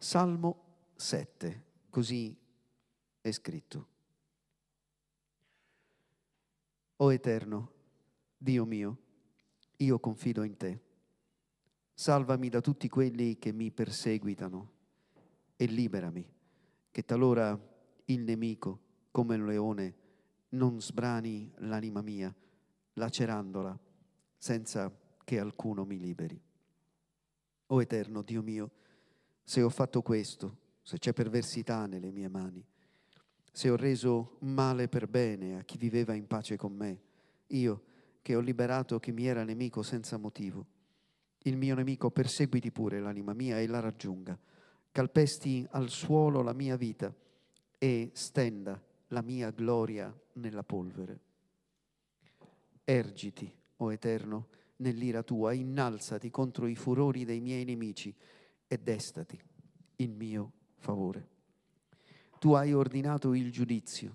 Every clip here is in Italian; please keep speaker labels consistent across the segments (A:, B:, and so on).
A: Salmo 7, così è scritto. O Eterno, Dio mio, io confido in te. Salvami da tutti quelli che mi perseguitano e liberami, che talora il nemico, come un leone, non sbrani l'anima mia, lacerandola, senza che alcuno mi liberi. O eterno Dio mio, se ho fatto questo, se c'è perversità nelle mie mani, se ho reso male per bene a chi viveva in pace con me, io, che ho liberato chi mi era nemico senza motivo. Il mio nemico perseguiti pure l'anima mia e la raggiunga, calpesti al suolo la mia vita e stenda la mia gloria nella polvere. Ergiti, o oh Eterno, nell'ira tua, innalzati contro i furori dei miei nemici e destati in mio favore. Tu hai ordinato il giudizio,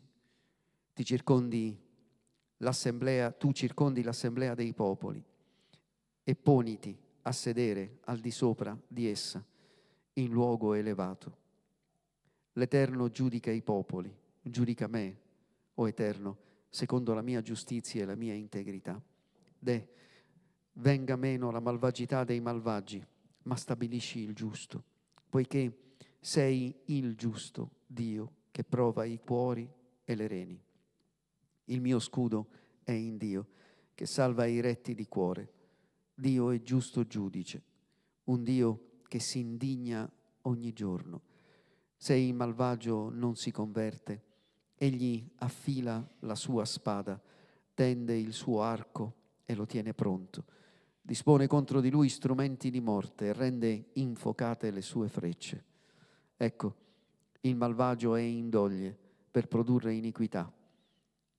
A: ti circondi l'assemblea, tu circondi l'assemblea dei popoli e poniti a sedere al di sopra di essa in luogo elevato. L'Eterno giudica i popoli, giudica me, o Eterno, secondo la mia giustizia e la mia integrità. De, venga meno la malvagità dei malvagi, ma stabilisci il giusto, poiché sei il giusto Dio che prova i cuori e le reni. Il mio scudo è in Dio, che salva i retti di cuore. Dio è giusto giudice, un Dio che si indigna ogni giorno. Se il malvagio non si converte, egli affila la sua spada, tende il suo arco e lo tiene pronto. Dispone contro di lui strumenti di morte e rende infocate le sue frecce. Ecco, il malvagio è in doglie per produrre iniquità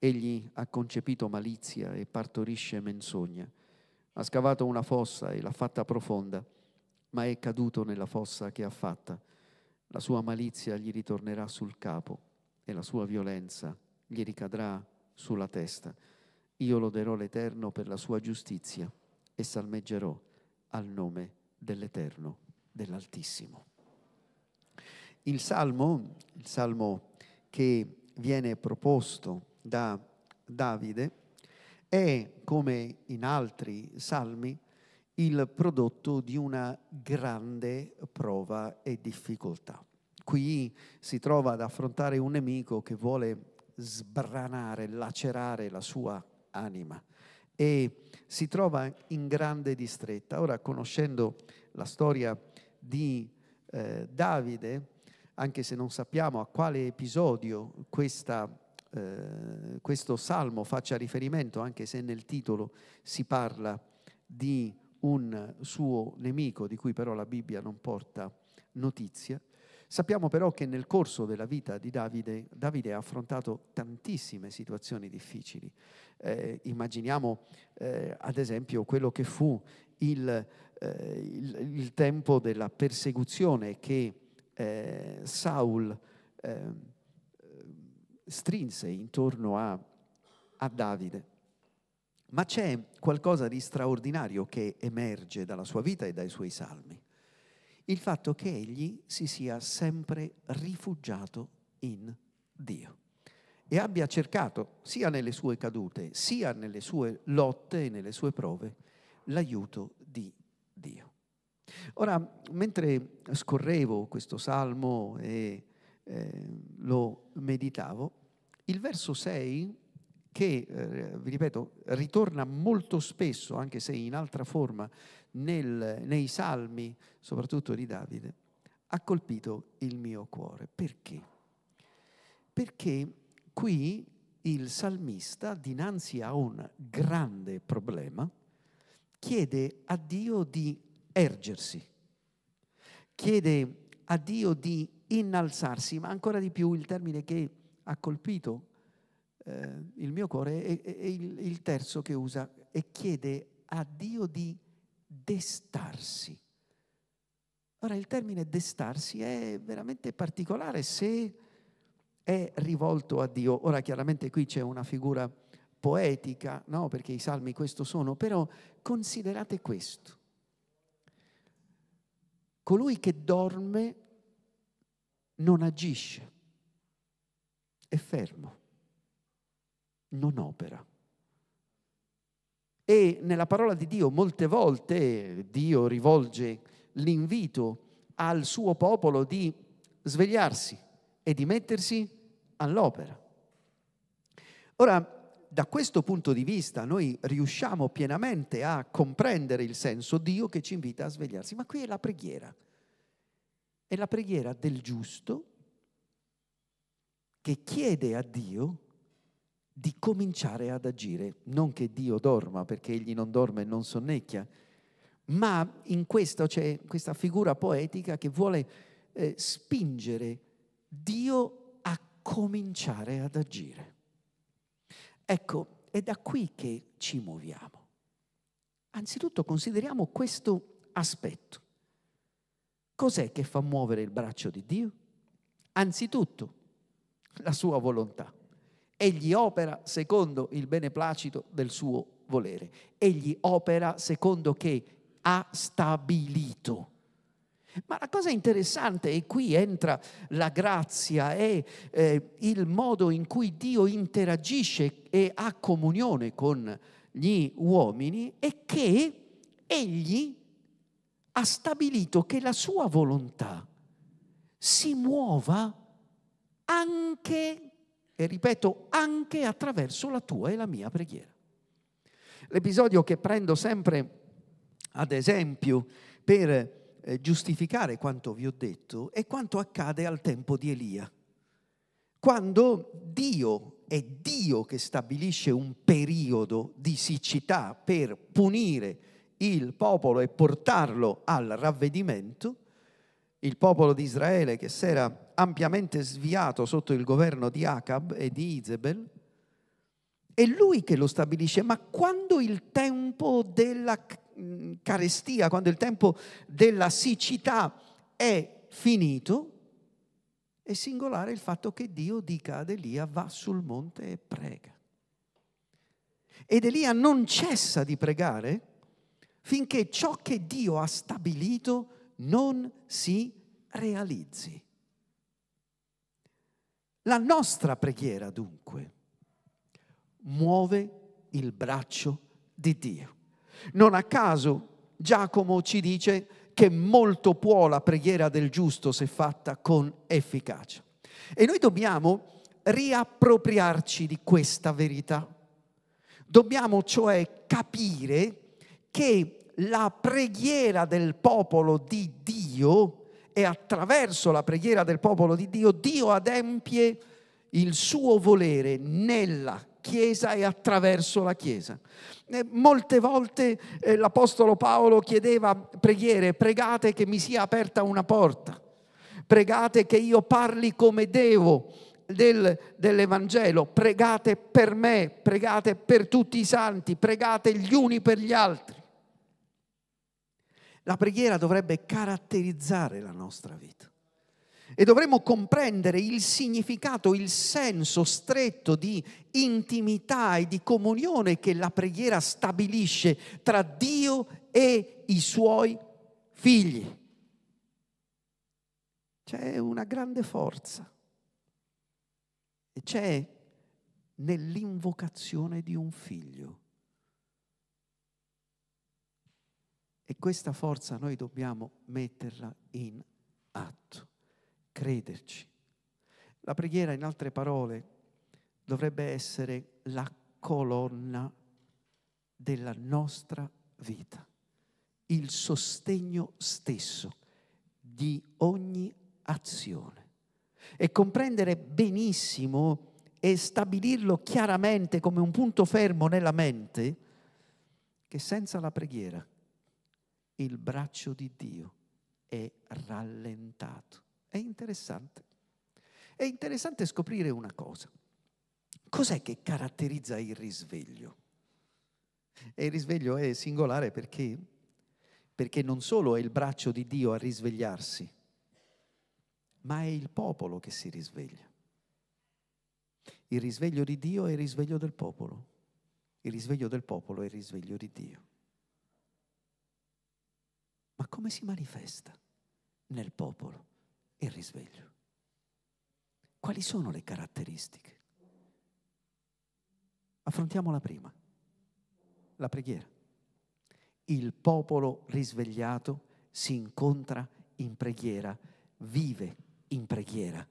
A: Egli ha concepito malizia e partorisce menzogna. Ha scavato una fossa e l'ha fatta profonda, ma è caduto nella fossa che ha fatta. La sua malizia gli ritornerà sul capo e la sua violenza gli ricadrà sulla testa. Io loderò l'Eterno per la sua giustizia e salmeggerò al nome dell'Eterno, dell'Altissimo. Il salmo, il salmo che viene proposto da Davide è, come in altri salmi, il prodotto di una grande prova e difficoltà. Qui si trova ad affrontare un nemico che vuole sbranare, lacerare la sua anima e si trova in grande distretta. Ora, conoscendo la storia di eh, Davide, anche se non sappiamo a quale episodio questa eh, questo salmo faccia riferimento, anche se nel titolo si parla di un suo nemico di cui però la Bibbia non porta notizia. Sappiamo però che nel corso della vita di Davide, Davide ha affrontato tantissime situazioni difficili. Eh, immaginiamo eh, ad esempio quello che fu il, eh, il, il tempo della persecuzione che eh, Saul eh, strinse intorno a, a Davide. Ma c'è qualcosa di straordinario che emerge dalla sua vita e dai suoi salmi. Il fatto che egli si sia sempre rifugiato in Dio e abbia cercato, sia nelle sue cadute, sia nelle sue lotte e nelle sue prove, l'aiuto di Dio. Ora, mentre scorrevo questo salmo e eh, lo meditavo, il verso 6, che, eh, vi ripeto, ritorna molto spesso, anche se in altra forma, nel, nei salmi, soprattutto di Davide, ha colpito il mio cuore. Perché? Perché qui il salmista, dinanzi a un grande problema, chiede a Dio di ergersi, chiede a Dio di innalzarsi, ma ancora di più il termine che ha colpito eh, il mio cuore è, è, è il, il terzo che usa e chiede a Dio di destarsi. Ora il termine destarsi è veramente particolare se è rivolto a Dio. Ora chiaramente qui c'è una figura poetica, no? perché i salmi questo sono, però considerate questo. Colui che dorme non agisce, è fermo, non opera. E nella parola di Dio molte volte Dio rivolge l'invito al suo popolo di svegliarsi e di mettersi all'opera. Ora, da questo punto di vista noi riusciamo pienamente a comprendere il senso Dio che ci invita a svegliarsi, ma qui è la preghiera. È la preghiera del giusto che chiede a Dio di cominciare ad agire. Non che Dio dorma, perché egli non dorme e non sonnecchia, ma in questo c'è questa figura poetica che vuole eh, spingere Dio a cominciare ad agire. Ecco, è da qui che ci muoviamo. Anzitutto consideriamo questo aspetto cos'è che fa muovere il braccio di Dio? Anzitutto la sua volontà. Egli opera secondo il beneplacito del suo volere. Egli opera secondo che ha stabilito. Ma la cosa interessante, e qui entra la grazia, e eh, il modo in cui Dio interagisce e ha comunione con gli uomini, è che Egli ha stabilito che la sua volontà si muova anche, e ripeto, anche attraverso la tua e la mia preghiera. L'episodio che prendo sempre ad esempio per eh, giustificare quanto vi ho detto è quanto accade al tempo di Elia, quando Dio è Dio che stabilisce un periodo di siccità per punire il popolo e portarlo al ravvedimento, il popolo di Israele che si era ampiamente sviato sotto il governo di Acab e di Izebel, è lui che lo stabilisce, ma quando il tempo della mm, carestia, quando il tempo della siccità è finito, è singolare il fatto che Dio dica ad Elia va sul monte e prega. Ed Elia non cessa di pregare finché ciò che Dio ha stabilito non si realizzi. La nostra preghiera dunque muove il braccio di Dio. Non a caso Giacomo ci dice che molto può la preghiera del giusto se fatta con efficacia. E noi dobbiamo riappropriarci di questa verità. Dobbiamo cioè capire che la preghiera del popolo di Dio e attraverso la preghiera del popolo di Dio Dio adempie il suo volere nella Chiesa e attraverso la Chiesa. E eh, molte volte eh, l'Apostolo Paolo chiedeva preghiere, pregate che mi sia aperta una porta, pregate che io parli come devo del, dell'Evangelo, pregate per me, pregate per tutti i santi, pregate gli uni per gli altri. La preghiera dovrebbe caratterizzare la nostra vita e dovremmo comprendere il significato, il senso stretto di intimità e di comunione che la preghiera stabilisce tra Dio e i suoi figli. C'è una grande forza e c'è nell'invocazione di un figlio E questa forza noi dobbiamo metterla in atto, crederci. La preghiera, in altre parole, dovrebbe essere la colonna della nostra vita, il sostegno stesso di ogni azione. E comprendere benissimo e stabilirlo chiaramente come un punto fermo nella mente che senza la preghiera il braccio di Dio è rallentato. È interessante. È interessante scoprire una cosa. Cos'è che caratterizza il risveglio? E il risveglio è singolare perché, perché non solo è il braccio di Dio a risvegliarsi, ma è il popolo che si risveglia. Il risveglio di Dio è il risveglio del popolo. Il risveglio del popolo è il risveglio di Dio come si manifesta nel popolo il risveglio? Quali sono le caratteristiche? Affrontiamo la prima, la preghiera. Il popolo risvegliato si incontra in preghiera, vive in preghiera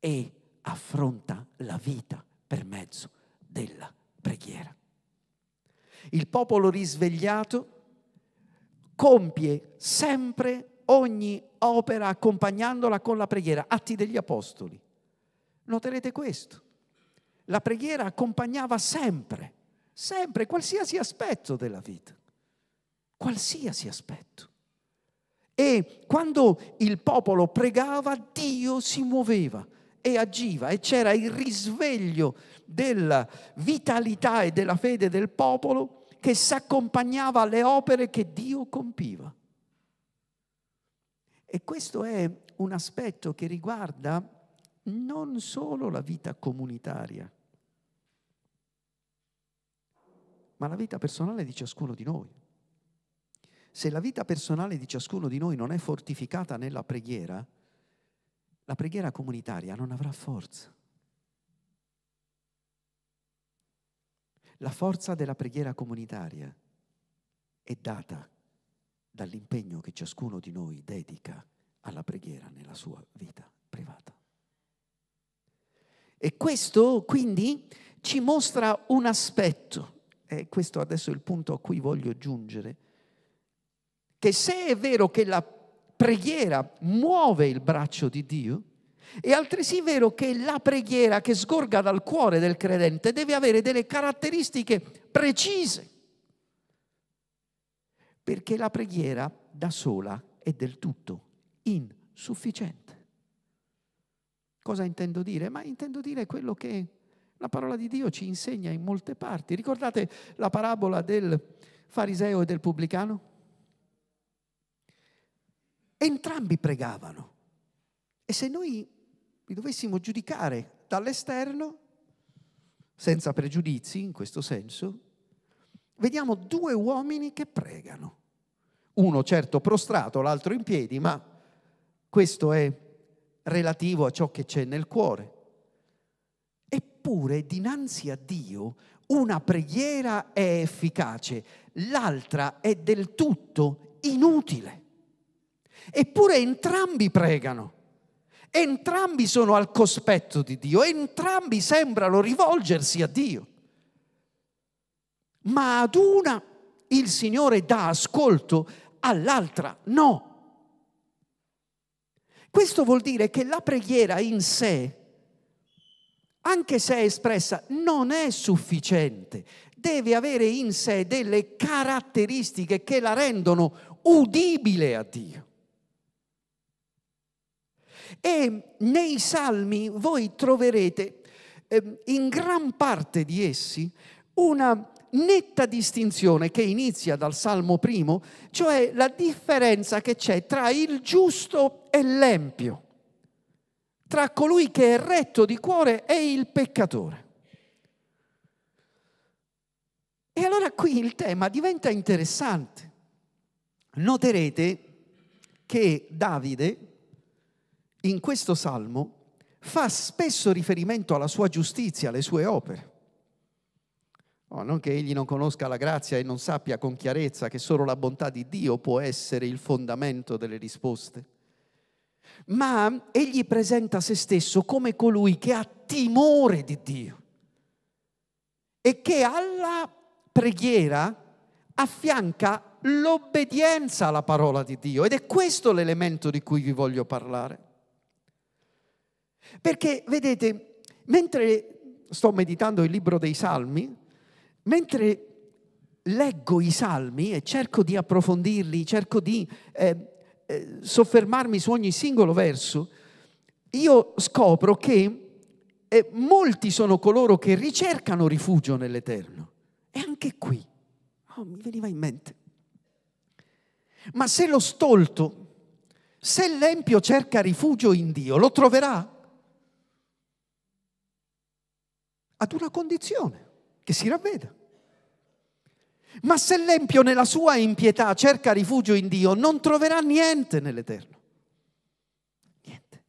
A: e affronta la vita per mezzo della preghiera. Il popolo risvegliato compie sempre ogni opera accompagnandola con la preghiera, Atti degli Apostoli. Noterete questo. La preghiera accompagnava sempre, sempre, qualsiasi aspetto della vita, qualsiasi aspetto. E quando il popolo pregava, Dio si muoveva e agiva e c'era il risveglio della vitalità e della fede del popolo che si accompagnava alle opere che Dio compiva. E questo è un aspetto che riguarda non solo la vita comunitaria, ma la vita personale di ciascuno di noi. Se la vita personale di ciascuno di noi non è fortificata nella preghiera, la preghiera comunitaria non avrà forza. La forza della preghiera comunitaria è data dall'impegno che ciascuno di noi dedica alla preghiera nella sua vita privata. E questo quindi ci mostra un aspetto, e questo adesso è il punto a cui voglio giungere, che se è vero che la preghiera muove il braccio di Dio, è altresì vero che la preghiera che sgorga dal cuore del credente deve avere delle caratteristiche precise, perché la preghiera da sola è del tutto insufficiente. Cosa intendo dire? Ma intendo dire quello che la parola di Dio ci insegna in molte parti. Ricordate la parabola del fariseo e del pubblicano? Entrambi pregavano. E se noi li dovessimo giudicare dall'esterno, senza pregiudizi in questo senso, vediamo due uomini che pregano. Uno certo prostrato, l'altro in piedi, ma questo è relativo a ciò che c'è nel cuore. Eppure dinanzi a Dio una preghiera è efficace, l'altra è del tutto inutile. Eppure entrambi pregano. Entrambi sono al cospetto di Dio, entrambi sembrano rivolgersi a Dio. Ma ad una il Signore dà ascolto, all'altra no. Questo vuol dire che la preghiera in sé, anche se è espressa, non è sufficiente. Deve avere in sé delle caratteristiche che la rendono udibile a Dio. E nei salmi voi troverete eh, in gran parte di essi una netta distinzione che inizia dal Salmo primo, cioè la differenza che c'è tra il giusto e l'empio, tra colui che è retto di cuore e il peccatore. E allora qui il tema diventa interessante. Noterete che Davide in questo salmo fa spesso riferimento alla sua giustizia, alle sue opere. Oh, non che egli non conosca la grazia e non sappia con chiarezza che solo la bontà di Dio può essere il fondamento delle risposte, ma egli presenta se stesso come colui che ha timore di Dio e che alla preghiera affianca l'obbedienza alla parola di Dio ed è questo l'elemento di cui vi voglio parlare. Perché, vedete, mentre sto meditando il libro dei Salmi, mentre leggo i Salmi e cerco di approfondirli, cerco di eh, eh, soffermarmi su ogni singolo verso, io scopro che eh, molti sono coloro che ricercano rifugio nell'Eterno. E anche qui, oh, mi veniva in mente. Ma se lo stolto, se l'empio cerca rifugio in Dio, lo troverà? ad una condizione, che si ravveda. Ma se l'empio nella sua impietà cerca rifugio in Dio, non troverà niente nell'Eterno. Niente.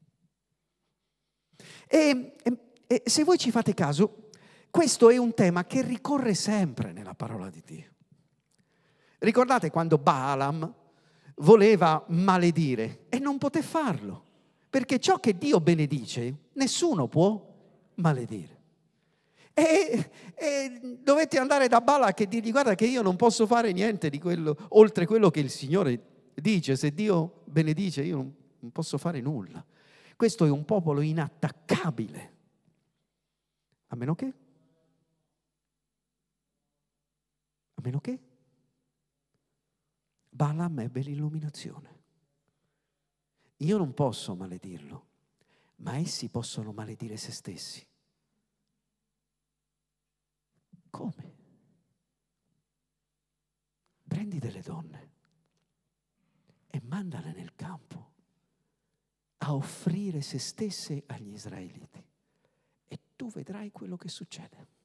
A: E, e, e se voi ci fate caso, questo è un tema che ricorre sempre nella parola di Dio. Ricordate quando Balaam voleva maledire e non poté farlo, perché ciò che Dio benedice nessuno può maledire. E, e dovetti andare da Balak e dirgli guarda che io non posso fare niente di quello, oltre quello che il Signore dice, se Dio benedice io non, non posso fare nulla. Questo è un popolo inattaccabile, a meno che, a meno che Balaam ebbe l'illuminazione. Io non posso maledirlo, ma essi possono maledire se stessi. Come? Prendi delle donne e mandale nel campo a offrire se stesse agli israeliti e tu vedrai quello che succede.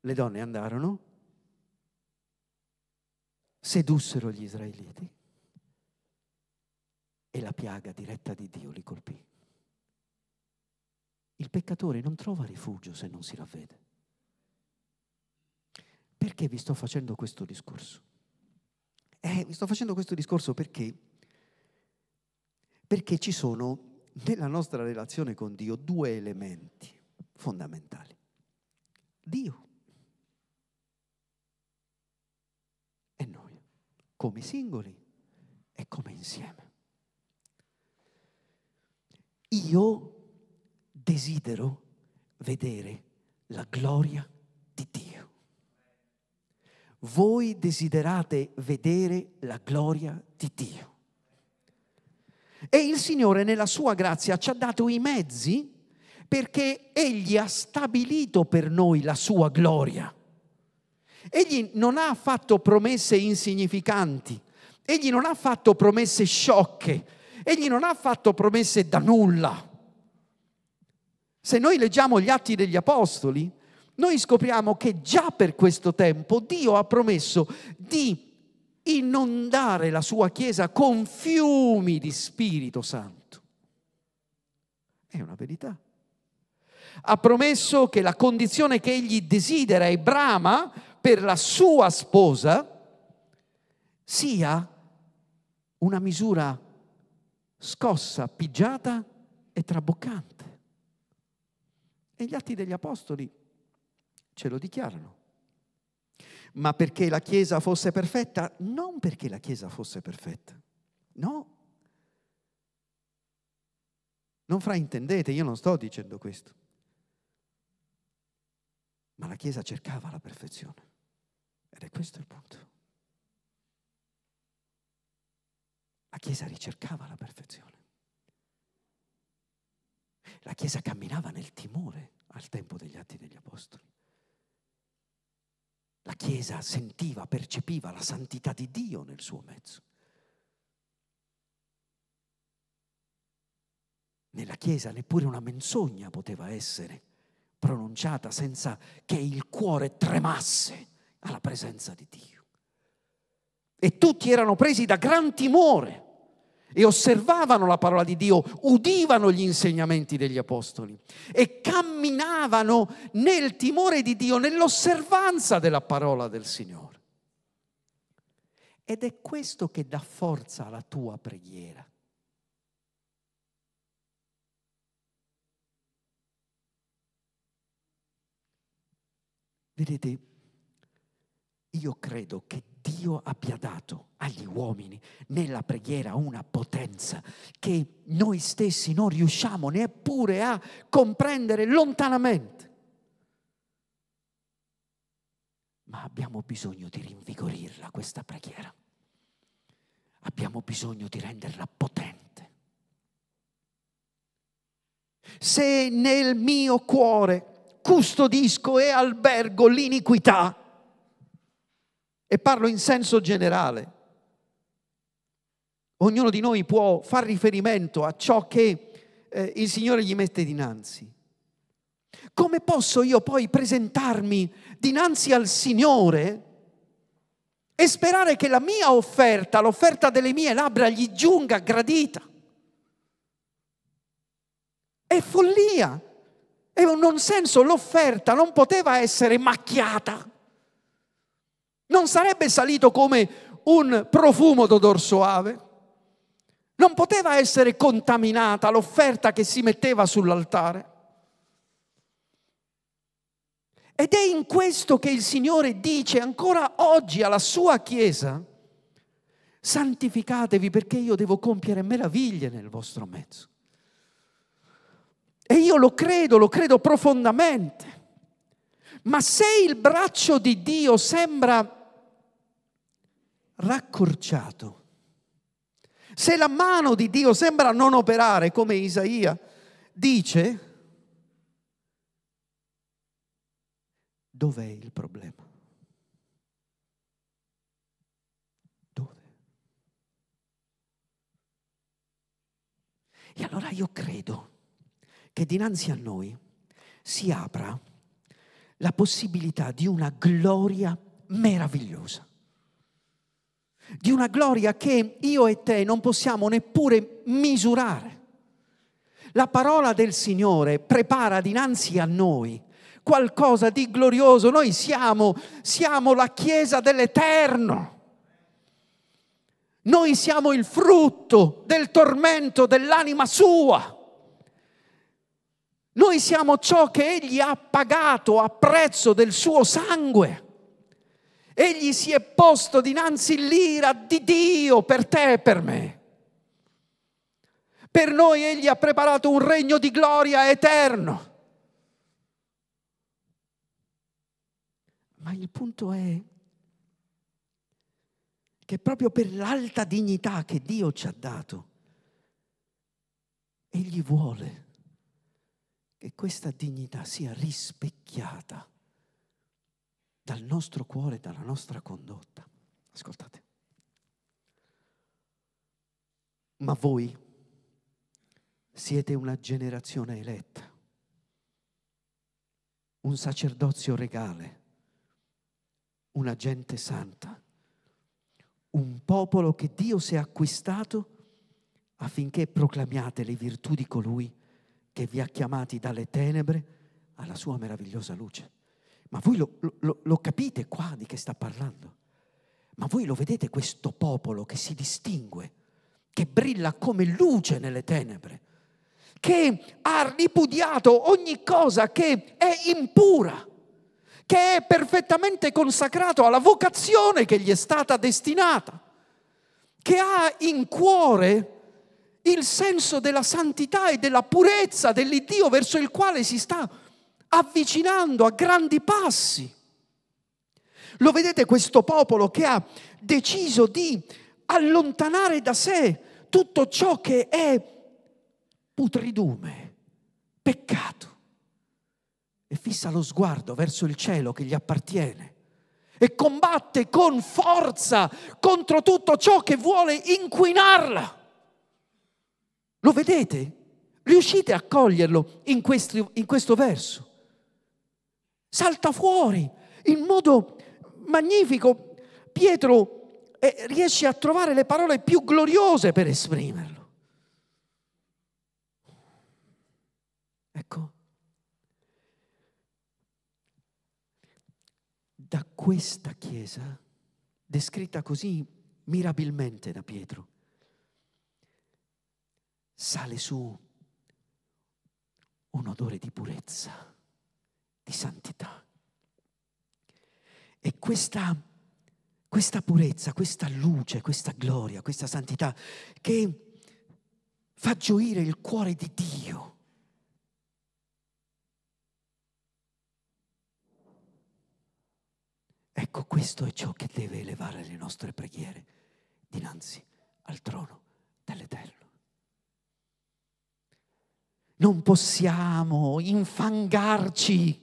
A: Le donne andarono, sedussero gli israeliti e la piaga diretta di Dio li colpì. Il peccatore non trova rifugio se non si ravvede. Perché vi sto facendo questo discorso? Eh, vi sto facendo questo discorso perché? Perché ci sono nella nostra relazione con Dio due elementi fondamentali. Dio e noi, come singoli e come insieme. Io desidero vedere la gloria di Dio voi desiderate vedere la gloria di Dio. E il Signore nella sua grazia ci ha dato i mezzi perché Egli ha stabilito per noi la sua gloria. Egli non ha fatto promesse insignificanti, egli non ha fatto promesse sciocche, egli non ha fatto promesse da nulla. Se noi leggiamo gli atti degli Apostoli, noi scopriamo che già per questo tempo Dio ha promesso di inondare la sua Chiesa con fiumi di Spirito Santo. È una verità. Ha promesso che la condizione che egli desidera e brama per la sua sposa sia una misura scossa, pigiata e traboccante. E gli atti degli apostoli ce lo dichiarano. Ma perché la Chiesa fosse perfetta? Non perché la Chiesa fosse perfetta, no. Non fraintendete, io non sto dicendo questo. Ma la Chiesa cercava la perfezione. Ed è questo il punto. La Chiesa ricercava la perfezione. La Chiesa camminava nel timore al tempo degli atti degli Apostoli. La Chiesa sentiva, percepiva la santità di Dio nel suo mezzo. Nella Chiesa neppure una menzogna poteva essere pronunciata senza che il cuore tremasse alla presenza di Dio. E tutti erano presi da gran timore e osservavano la parola di Dio, udivano gli insegnamenti degli apostoli e camminavano nel timore di Dio, nell'osservanza della parola del Signore. Ed è questo che dà forza alla tua preghiera. Vedete, io credo che Dio abbia dato agli uomini nella preghiera una potenza che noi stessi non riusciamo neppure a comprendere lontanamente. Ma abbiamo bisogno di rinvigorirla questa preghiera. Abbiamo bisogno di renderla potente. Se nel mio cuore custodisco e albergo l'iniquità, e parlo in senso generale. Ognuno di noi può far riferimento a ciò che eh, il Signore gli mette dinanzi. Come posso io poi presentarmi dinanzi al Signore e sperare che la mia offerta, l'offerta delle mie labbra gli giunga gradita? È follia, è un non senso, l'offerta non poteva essere macchiata non sarebbe salito come un profumo d'odor soave? Non poteva essere contaminata l'offerta che si metteva sull'altare? Ed è in questo che il Signore dice ancora oggi alla sua Chiesa, santificatevi perché io devo compiere meraviglie nel vostro mezzo. E io lo credo, lo credo profondamente. Ma se il braccio di Dio sembra raccorciato, se la mano di Dio sembra non operare, come Isaia dice, dov'è il problema? Dove? E allora io credo che dinanzi a noi si apra la possibilità di una gloria meravigliosa, di una gloria che io e te non possiamo neppure misurare. La parola del Signore prepara dinanzi a noi qualcosa di glorioso. Noi siamo, siamo la Chiesa dell'Eterno. Noi siamo il frutto del tormento dell'anima sua. Noi siamo ciò che Egli ha pagato a prezzo del suo sangue. Egli si è posto dinanzi l'ira di Dio per te e per me. Per noi Egli ha preparato un regno di gloria eterno. Ma il punto è che proprio per l'alta dignità che Dio ci ha dato, Egli vuole che questa dignità sia rispecchiata dal nostro cuore, dalla nostra condotta. Ascoltate. Ma voi siete una generazione eletta, un sacerdozio regale, una gente santa, un popolo che Dio si è acquistato affinché proclamiate le virtù di colui che vi ha chiamati dalle tenebre alla sua meravigliosa luce. Ma voi lo, lo, lo capite qua di che sta parlando? Ma voi lo vedete questo popolo che si distingue, che brilla come luce nelle tenebre, che ha ripudiato ogni cosa che è impura, che è perfettamente consacrato alla vocazione che gli è stata destinata, che ha in cuore il senso della santità e della purezza dell'Iddio verso il quale si sta avvicinando a grandi passi. Lo vedete questo popolo che ha deciso di allontanare da sé tutto ciò che è putridume, peccato, e fissa lo sguardo verso il cielo che gli appartiene e combatte con forza contro tutto ciò che vuole inquinarla. Lo vedete? Riuscite a coglierlo in, questi, in questo verso? Salta fuori in modo magnifico. Pietro eh, riesce a trovare le parole più gloriose per esprimerlo. Ecco, da questa chiesa, descritta così mirabilmente da Pietro, sale su un odore di purezza, di santità. E questa, questa purezza, questa luce, questa gloria, questa santità che fa gioire il cuore di Dio. Ecco, questo è ciò che deve elevare le nostre preghiere dinanzi al trono dell'Eterno. Non possiamo infangarci,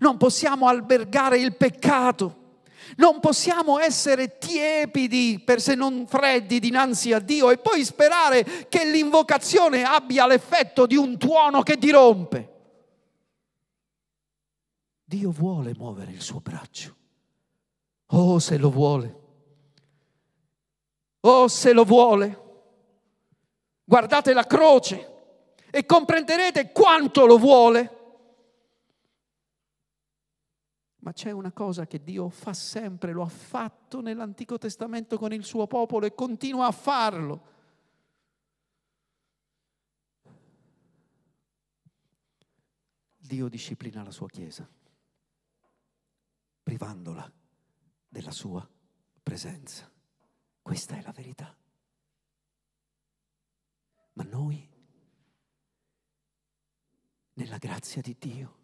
A: non possiamo albergare il peccato, non possiamo essere tiepidi, per se non freddi, dinanzi a Dio e poi sperare che l'invocazione abbia l'effetto di un tuono che dirompe. Dio vuole muovere il suo braccio. Oh, se lo vuole. Oh, se lo vuole. Guardate la croce e comprenderete quanto lo vuole. Ma c'è una cosa che Dio fa sempre, lo ha fatto nell'Antico Testamento con il suo popolo e continua a farlo. Dio disciplina la sua Chiesa, privandola della sua presenza. Questa è la verità. Ma noi nella grazia di Dio.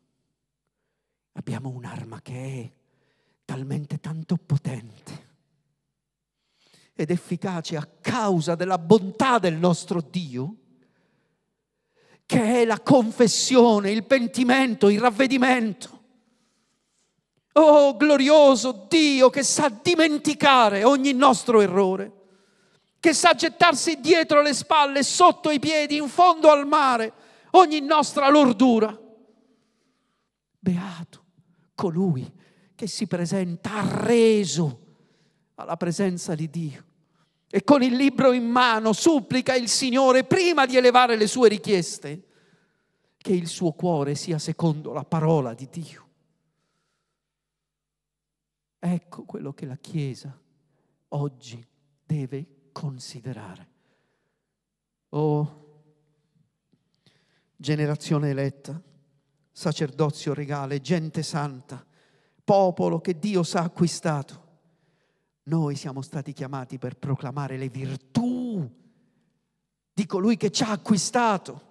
A: Abbiamo un'arma che è talmente tanto potente ed efficace a causa della bontà del nostro Dio, che è la confessione, il pentimento, il ravvedimento. Oh glorioso Dio che sa dimenticare ogni nostro errore, che sa gettarsi dietro le spalle, sotto i piedi, in fondo al mare ogni nostra lordura. Beato colui che si presenta arreso alla presenza di Dio e con il libro in mano supplica il Signore prima di elevare le sue richieste che il suo cuore sia secondo la parola di Dio. Ecco quello che la Chiesa oggi deve considerare. Oh, generazione eletta, sacerdozio regale, gente santa, popolo che Dio sa acquistato. Noi siamo stati chiamati per proclamare le virtù di colui che ci ha acquistato,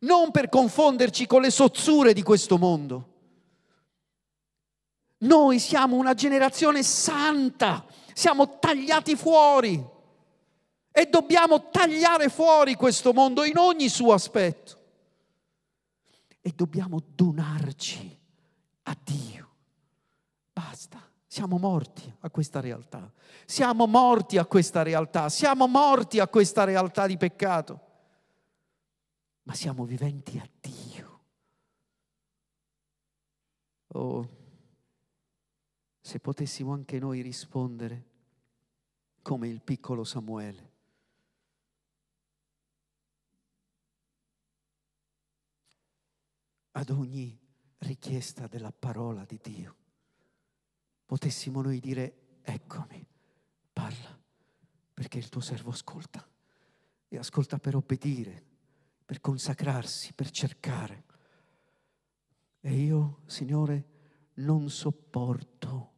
A: non per confonderci con le sozzure di questo mondo. Noi siamo una generazione santa, siamo tagliati fuori e dobbiamo tagliare fuori questo mondo in ogni suo aspetto e dobbiamo donarci a Dio. Basta, siamo morti a questa realtà, siamo morti a questa realtà, siamo morti a questa realtà di peccato, ma siamo viventi a Dio. Oh, se potessimo anche noi rispondere come il piccolo Samuele ad ogni richiesta della parola di Dio, potessimo noi dire, eccomi, parla, perché il tuo servo ascolta, e ascolta per obbedire, per consacrarsi, per cercare. E io, Signore, non sopporto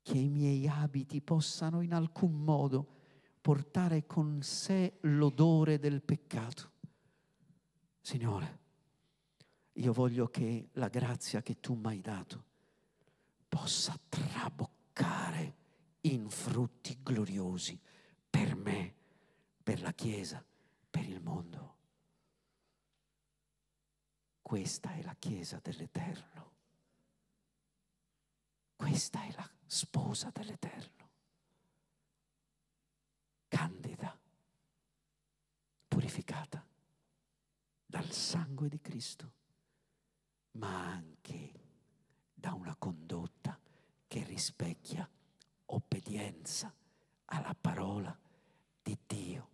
A: che i miei abiti possano in alcun modo portare con sé l'odore del peccato. Signore, io voglio che la grazia che tu mi hai dato possa traboccare in frutti gloriosi per me, per la Chiesa, per il mondo. Questa è la Chiesa dell'Eterno. Questa è la sposa dell'Eterno. Candida, purificata dal sangue di Cristo ma anche da una condotta che rispecchia obbedienza alla parola di Dio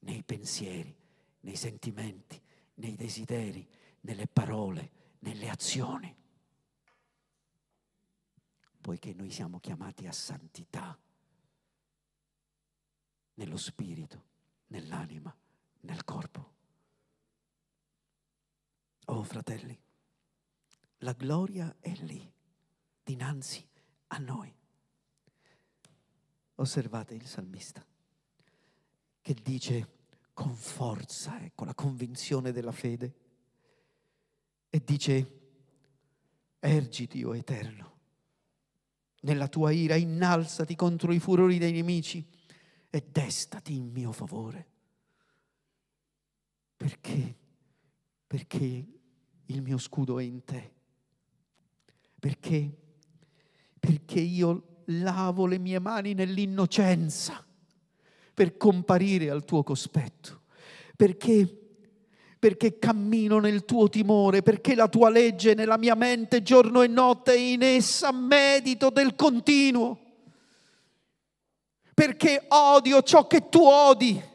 A: nei pensieri, nei sentimenti, nei desideri, nelle parole, nelle azioni. Poiché noi siamo chiamati a santità nello spirito, nell'anima, nel corpo. Oh fratelli. La gloria è lì, dinanzi a noi. Osservate il salmista che dice con forza, con ecco, la convinzione della fede, e dice, ergiti, o eterno, nella tua ira innalzati contro i furori dei nemici e destati in mio favore. Perché? Perché il mio scudo è in te perché? Perché io lavo le mie mani nell'innocenza per comparire al tuo cospetto. Perché? Perché cammino nel tuo timore, perché la tua legge è nella mia mente giorno e notte e in essa medito del continuo. Perché odio ciò che tu odi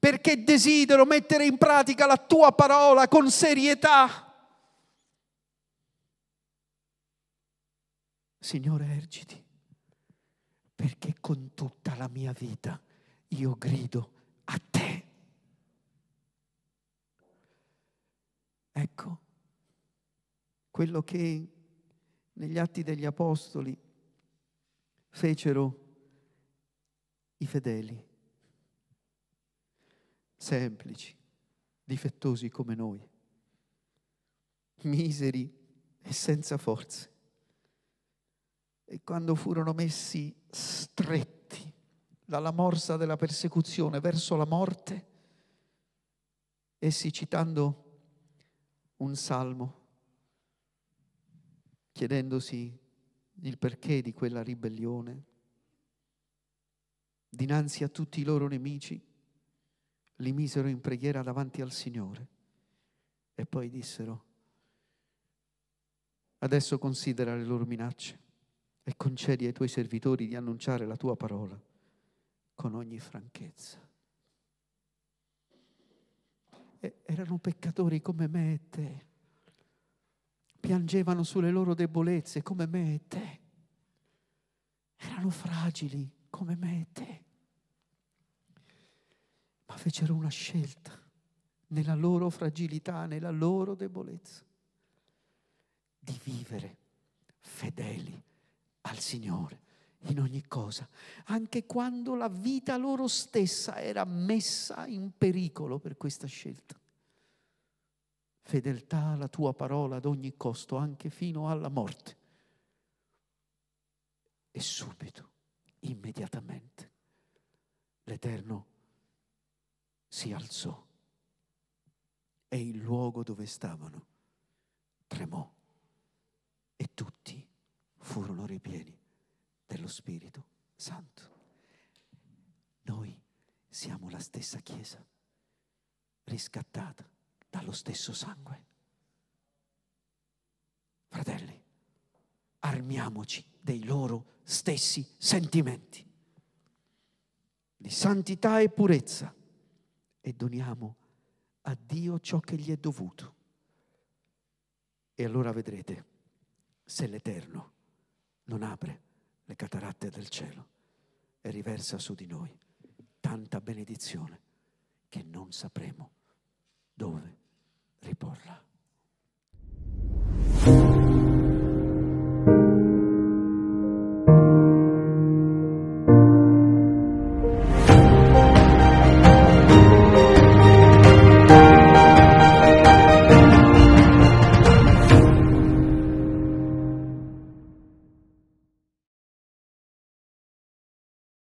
A: perché desidero mettere in pratica la tua parola con serietà. Signore Ergiti, perché con tutta la mia vita io grido a te. Ecco, quello che negli atti degli Apostoli fecero i fedeli, semplici, difettosi come noi, miseri e senza forze e quando furono messi stretti dalla morsa della persecuzione verso la morte, essi citando un salmo, chiedendosi il perché di quella ribellione, dinanzi a tutti i loro nemici, li misero in preghiera davanti al Signore e poi dissero, adesso considera le loro minacce e concedi ai tuoi servitori di annunciare la tua parola con ogni franchezza. E erano peccatori come me e te, piangevano sulle loro debolezze come me e te, erano fragili come me e te, ma fecero una scelta nella loro fragilità, nella loro debolezza, di vivere fedeli al Signore in ogni cosa, anche quando la vita loro stessa era messa in pericolo per questa scelta. Fedeltà alla tua parola ad ogni costo, anche fino alla morte. E subito, immediatamente, l'Eterno si alzò e il luogo dove stavano tremò e tutti furono ripieni dello Spirito Santo. Noi siamo la stessa Chiesa, riscattata dallo stesso sangue. Fratelli, armiamoci dei loro stessi sentimenti di santità e purezza e doniamo a Dio ciò che gli è dovuto. E allora vedrete se l'Eterno non apre le cataratte del cielo e riversa su di noi tanta benedizione che non sapremo dove riporla.